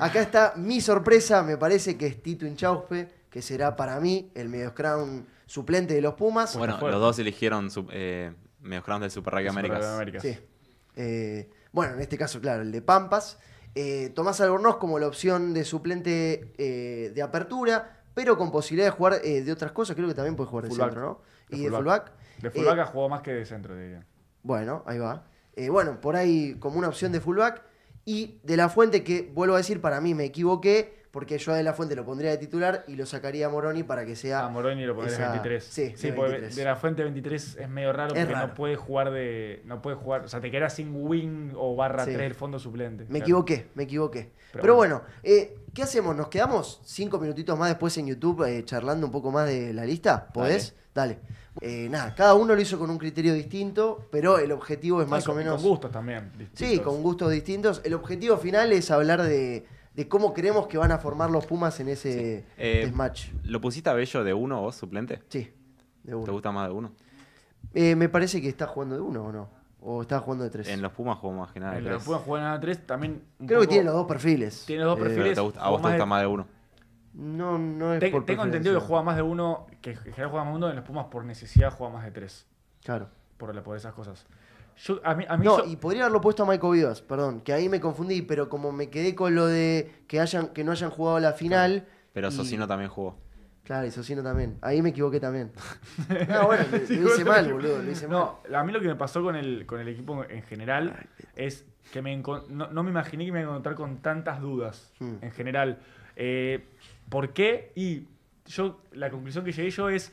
Acá está mi sorpresa, me parece que es Tito Inchauspe, que será para mí el medio crown suplente de los Pumas. Bueno, los dos eligieron su, eh, del Super Rugby América. sí. Eh, bueno, en este caso, claro, el de Pampas. Eh, tomás Albornoz como la opción de suplente eh, de apertura, pero con posibilidad de jugar eh, de otras cosas. Creo que también puede jugar de centro, ¿no? y de fullback. De fullback ha jugado más que de centro, diría. Bueno, ahí va. bueno, por ahí como una opción de fullback. Y de la fuente que, vuelvo a decir, para mí me equivoqué porque yo De La Fuente lo pondría de titular y lo sacaría a Moroni para que sea. A Moroni lo pondría esa... 23. Sí, porque De La Fuente 23 es medio raro porque no puede jugar de. No puede jugar. O sea, te quedas sin wing o barra 3 el fondo suplente. Me equivoqué, me equivoqué. Pero, bueno, eh, ¿qué hacemos? ¿Nos quedamos cinco minutitos más después en YouTube eh, charlando un poco más de la lista? ¿Podés? Dale. Eh, nada, cada uno lo hizo con un criterio distinto, pero el objetivo es más o menos. Con gustos también. Sí, con gustos distintos. El objetivo final es hablar de, de cómo creemos que van a formar los Pumas en ese este eh, match. ¿Lo pusiste a Bello de uno vos, suplente? Sí, de uno. ¿Te gusta más de uno? Eh, me parece que está jugando de uno o no. ¿O está jugando de tres? En los Pumas jugó más que nada de en tres. En los Pumas juegan nada de tres. También Creo que tiene los dos perfiles. Tiene los dos eh, perfiles. ¿A vos te gusta más de uno? No, no es Te, Tengo entendido que juega más de uno, que en general juega más de uno, en los Pumas por necesidad juega más de tres. Claro. Por, por esas cosas no, y podría haberlo puesto a Michael Vivas, perdón, que ahí me confundí, pero como me quedé con lo de que, hayan, que no hayan jugado la final. Pero Socino Sosino también jugó. Claro, y Sosino también. Ahí me equivoqué también. no, bueno, lo, hice mal, boludo, no, a mí lo que me pasó con el, con el equipo en general es que me no, me imaginé que me iba a encontrar con tantas dudas hmm. en general. Eh, ¿Por qué? Y yo, la conclusión que llegué yo es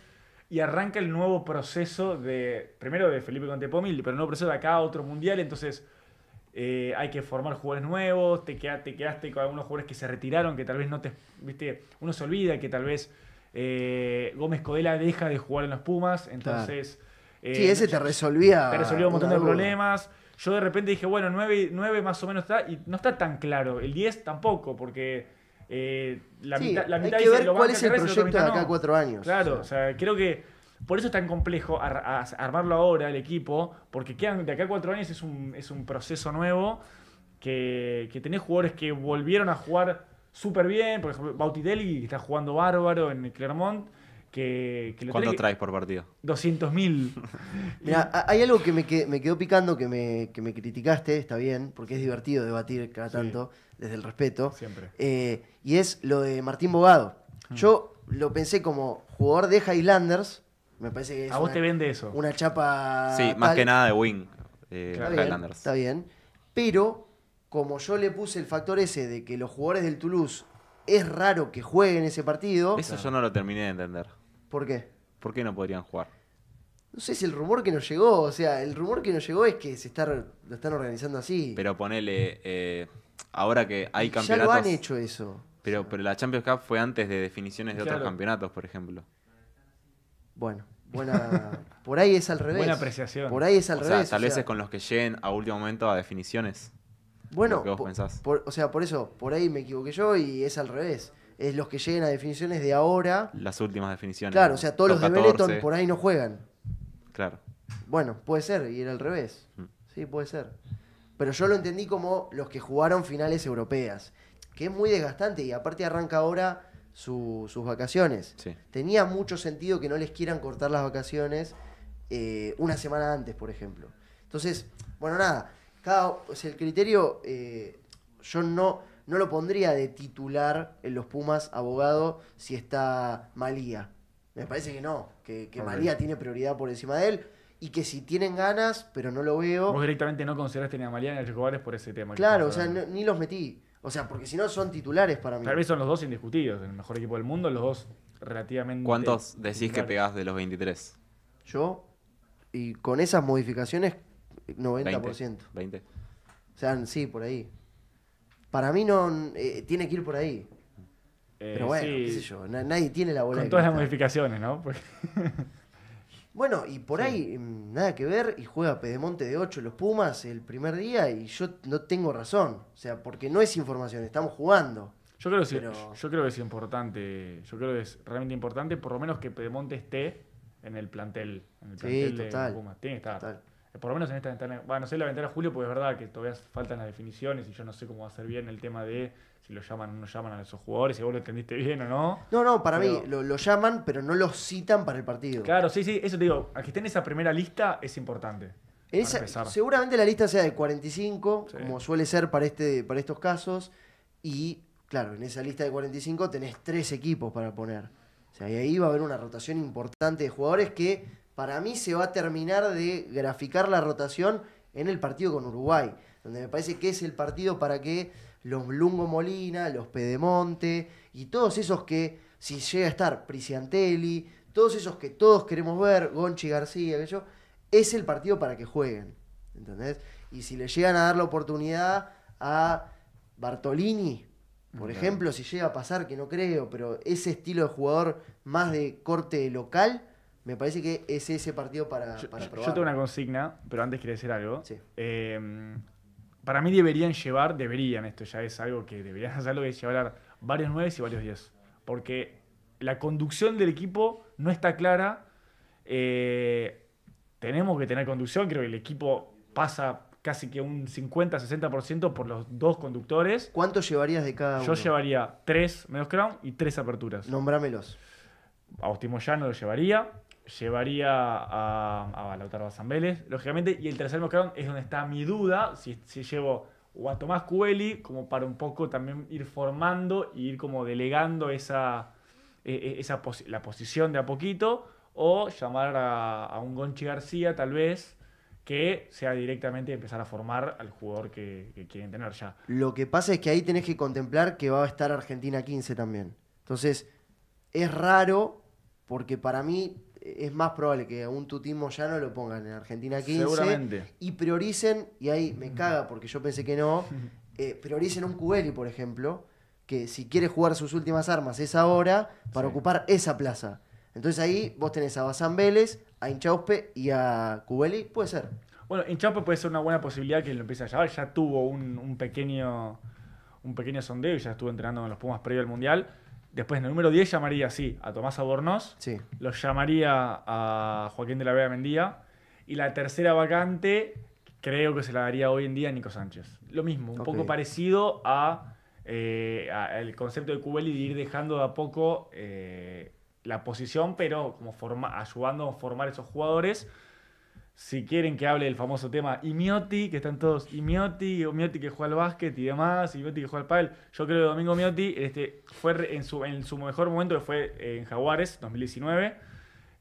y arranca el nuevo proceso de, primero de Felipe Contepomi, pero el nuevo proceso de acá a otro mundial, entonces eh, hay que formar jugadores nuevos, te, quedaste, quedaste con algunos jugadores que se retiraron, que tal vez no te, viste, uno se olvida que tal vez eh, Gómez Codela deja de jugar en las Pumas, entonces... Eh, sí, ese te resolvía. Te resolvía un montón de problemas. Yo de repente dije, bueno, 9 más o menos está, y no está tan claro. El 10 tampoco, porque eh, la, la hay que ver cuál es el proyecto de acá a cuatro años. Claro, creo que por eso es tan complejo armarlo ahora el equipo, porque de acá cuatro años es un, es un proceso nuevo que, tenés jugadores que volvieron a jugar súper bien, por ejemplo, Bautidelli que está jugando bárbaro en Clermont. Que, ¿Cuánto traes por partido? 200.000 Mira, hay algo que me, quedó, picando que me, me, criticaste, está bien, porque es divertido debatir cada tanto desde el respeto. Siempre. Eh, y es lo de Martín Bogado. Mm. Yo lo pensé como jugador de Highlanders. Me parece que es. A vos te vende eso. Una chapa. Sí, más que nada de Wing. Eh, Highlanders. está bien. Pero, como yo le puse el factor ese de que los jugadores del Toulouse es raro que jueguen ese partido. Eso yo no lo terminé de entender. ¿Por qué? ¿Por qué no podrían jugar? No sé, si el rumor que nos llegó. O sea, el rumor que nos llegó es que se lo están organizando así. Pero ponele. Eh, ahora que hay campeonatos. Ya lo han hecho eso. Pero, pero la Champions Cup fue antes de definiciones de otros campeonatos, por ejemplo. Bueno, buena. por ahí es al revés. Buena apreciación. Por ahí es al revés. tal vez es con los que lleguen a último momento a definiciones. Bueno, vos por, o sea, por eso, por ahí me equivoqué yo y es al revés. Es los que lleguen a definiciones de ahora. Las últimas definiciones. Claro, o sea, todos los, de Benetton por ahí no juegan. Claro. Bueno, puede ser, y era al revés. Mm. Sí, puede ser pero yo lo entendí como los que jugaron finales europeas, que es muy desgastante y aparte arranca ahora sus vacaciones. Tenía mucho sentido que no les quieran cortar las vacaciones eh, una semana antes, por ejemplo. Entonces, bueno, nada, cada, el criterio eh, yo no, no lo pondría de titular en los Pumas abogado si está Malía. Me parece que no, que Malía tiene prioridad por encima de él y que si tienen ganas, pero no lo veo. Vos directamente no consideraste ni a Mariana ni a jugadores por ese tema. Claro, o sea, ni los metí. O sea, porque si no son titulares para mí. Tal vez son los dos indiscutidos, el mejor equipo del mundo, los dos relativamente. ¿Cuántos decís que pegás de los 23? Yo, y con esas modificaciones, 90%. 20, O sea, sí, por ahí. Para mí no eh, tiene que ir por ahí. Eh, pero bueno, qué sé yo, nadie tiene la bola. Con todas las modificaciones, ¿no? Porque... Bueno, y por ahí mm, nada que ver y juega Pedemonte de 8 los Pumas el primer día y yo no tengo razón. O sea, porque no es información, estamos jugando. Yo creo, que, es, yo creo que es importante, yo creo que es realmente importante, por lo menos que Pedemonte esté en el plantel, en el plantel de Pumas. Tiene que estar. Eh, por lo menos en esta ventana, bueno, no sé la ventana de julio, porque es verdad que todavía faltan las definiciones y yo no sé cómo va a ser bien el tema de si lo llaman o no llaman a esos jugadores, si vos lo entendiste bien o no. No, no, para mí lo, llaman, pero no los citan para el partido. Claro, sí, sí, eso te digo, a que esté en esa primera lista es importante. Esa, seguramente la lista sea de 45, como suele ser para, este, para estos casos, y claro, en esa lista de 45 tenés tres equipos para poner. O sea, y ahí va a haber una rotación importante de jugadores que para mí se va a terminar de graficar la rotación en el partido con Uruguay, donde me parece que es el partido para que los Lungo Molina, los Pedemonte y todos esos que, si llega a estar Prisciantelli todos esos que todos queremos ver, Gonchi García, que es el partido para que jueguen. ¿Entendés? Y si le llegan a dar la oportunidad a Bartolini, por ejemplo, si llega a pasar, que no creo, pero ese estilo de jugador más de corte local, me parece que es ese partido para, para probar. Yo tengo una consigna, pero antes quería decir algo. Sí. Eh, para mí deberían llevar, deberían, esto ya es algo que deberían hacerlo, que llevar varios 9 y varios 10. Porque la conducción del equipo no está clara. Eh, tenemos que tener conducción, creo que el equipo pasa casi que un 50-60% por los dos conductores. ¿Cuánto llevarías de cada uno? Yo llevaría 3 menos crown y tres aperturas. Nombrámelos. Agustín no lo llevaría, llevaría a, a Lautaro lógicamente. Y el tercer escalón es donde está mi duda, si, llevo o a Tomás Cueli, como para un poco también ir formando y ir como delegando esa, e, e, esa la posición de a poquito, o llamar a, a, un Gonchi García tal vez que sea directamente empezar a formar al jugador que, que quieren tener ya. Lo que pasa es que ahí tenés que contemplar que va a estar Argentina 15 también. Entonces, es raro porque para mí es más probable que a un tutismo ya no lo pongan en Argentina 15. Seguramente. Y prioricen, y ahí me caga porque yo pensé que no, eh, prioricen un Cubeli, por ejemplo, que si quiere jugar sus últimas armas es ahora para ocupar esa plaza. Entonces ahí vos tenés a Bazán Vélez, a Inchauspe y a Cubeli, puede ser. Bueno, Inchauspe puede ser una buena posibilidad que lo empiece a llevar. Ya tuvo un, pequeño un pequeño sondeo y ya estuvo entrenando con los Pumas previo al Mundial Después, en el número 10, llamaría, sí, a Tomás Abornos, Sí. Los llamaría a Joaquín de la Vega Mendía. Y la tercera vacante, creo que se la daría hoy en día a Nico Sánchez. Lo mismo, un poco parecido eh, a, el concepto de Cubeli de ir dejando de a poco eh, la posición, pero como forma, ayudando a formar esos jugadores si quieren que hable del famoso tema Imioti, que están todos o Imioti que juega al básquet y demás, Imioti que juega al pádel. Yo creo que Domingo Miotti este, fue en su, en su mejor momento, que fue en Jaguares, 2019.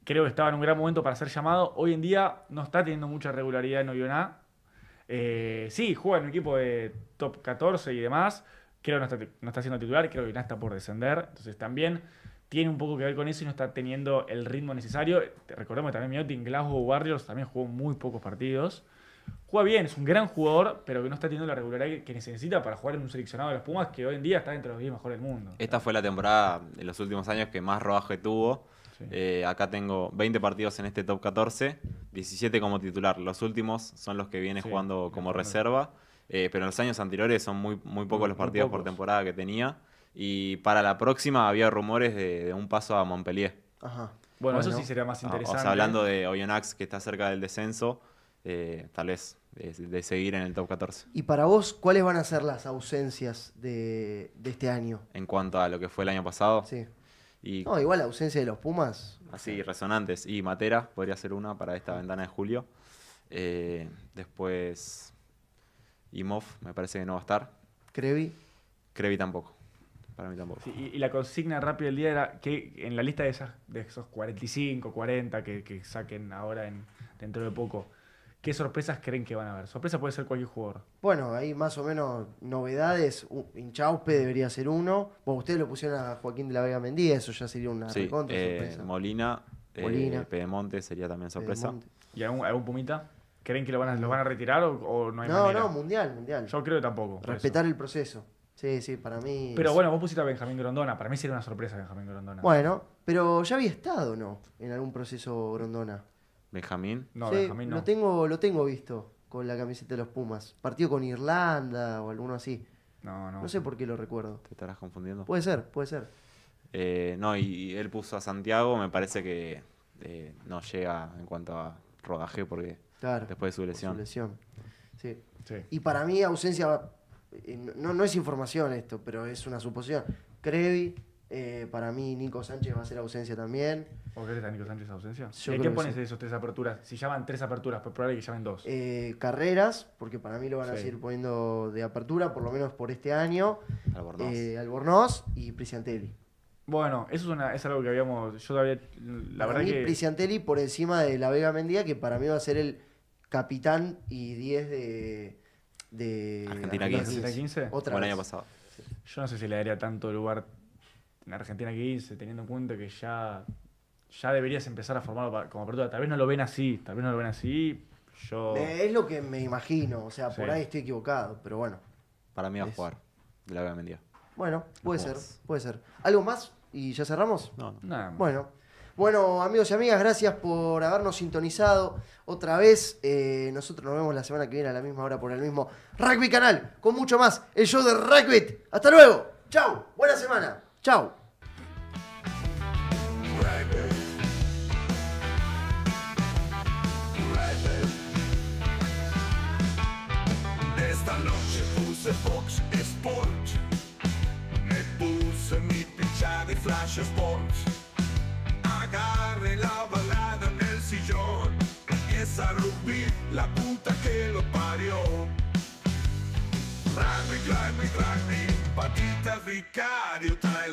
Creo que estaba en un gran momento para ser llamado. Hoy en día no está teniendo mucha regularidad en eh, Oyoná. sí, juega en un equipo de top 14 y demás. Creo que no está, no siendo titular, creo que Oyoná está por descender. Entonces también tiene un poco que ver con eso y no está teniendo el ritmo necesario. Recordemos que también Miotti en Glasgow Warriors también jugó muy pocos partidos. Juega bien, es un gran jugador, pero que no está teniendo la regularidad que necesita para jugar en un seleccionado de los Pumas que hoy en día está entre los 10 mejores del mundo. Esta fue la temporada en los últimos años que más rodaje tuvo. Eh, acá tengo 20 partidos en este top 14, 17 como titular. Los últimos son los que viene jugando como reserva, eh, pero en los años anteriores son muy, muy pocos los partidos por temporada que tenía. Y para la próxima había rumores de, un paso a Montpellier. Bueno, eso sí sería más ah, interesante. hablando de Oyonnax, que está cerca del descenso, eh, tal vez eh, de, seguir en el top 14. ¿Y para vos, cuáles van a ser las ausencias de, este año? En cuanto a lo que fue el año pasado. Sí. Y, no, igual la ausencia de los Pumas. Así, resonantes. Y Matera podría ser una para esta ventana de julio. Eh, después, Imov, me parece que no va a estar. Crevi. Crevi tampoco. Para mí tampoco. y, la consigna rápida del día era que en la lista de, esas, de esos 45, 40 que, que saquen ahora en, dentro de poco, ¿qué sorpresas creen que van a haber? Sorpresa puede ser cualquier jugador. Bueno, hay más o menos novedades. Inchaupe debería ser uno. Bueno, ustedes lo pusieron a Joaquín de la Vega Mendía, eso ya sería una eh, Molina, eh, Molina. Pedemonte sería también sorpresa. ¿Y algún, algún pumita? ¿Creen que lo van a, los van a retirar o, no hay no, No, no, mundial, mundial. Yo creo que tampoco. Respetar el proceso. Sí, sí, para mí. Pero bueno, vos pusiste a Benjamín Grondona. Para mí sería una sorpresa Benjamín Grondona. Bueno, pero ya había estado, ¿no? En algún proceso Grondona. ¿Benjamín? No, Benjamín no. Lo tengo, lo tengo visto con la camiseta de los Pumas. Partido con Irlanda o alguno así. No, no. No sé por qué lo recuerdo. Te estarás confundiendo. Puede ser, puede ser. Eh, no, y él puso a Santiago, me parece que eh, no llega en cuanto a rodaje porque claro, después de su lesión. Su lesión. Sí. sí. Y para mí ausencia no, es información esto, pero es una suposición. Crevi, eh, para mí Nico Sánchez va a ser ausencia también. ¿Vos crees a Nico Sánchez ausencia? ¿Y qué pones de tres aperturas? Si llaman tres aperturas, pues probable que llamen dos. Eh, carreras, porque para mí lo van a seguir poniendo de apertura, por lo menos por este año. Albornoz. Eh, Albornoz y Prisciantelli. Bueno, eso es, una, algo que habíamos. Yo todavía. La verdad mí, que. por encima de la Vega Mendía, que para mí va a ser el capitán y 10 de de Argentina, 15. año pasado. Yo no sé si le daría tanto lugar en Argentina 15, teniendo en cuenta que ya, ya deberías empezar a formar como apertura. Tal vez no lo ven así, tal vez no lo ven así. Yo... Es lo que me imagino, o sea, por ahí estoy equivocado, pero bueno. Para mí va a jugar, la gran medida Bueno, puede ser, puede ser. ¿Algo más? ¿Y ya cerramos? No, Nada Bueno. Bueno, amigos y amigas, gracias por habernos sintonizado otra vez. Eh, nosotros nos vemos la semana que viene a la misma hora por el mismo Rugby Canal, con mucho más, el show de Rugby. Hasta luego. chao Buena semana. chao Esta noche Flash tarde la balada en el sillón. Empieza a rugby, la puta que lo parió. Rugby, climbing, rugby, patitas vicario trae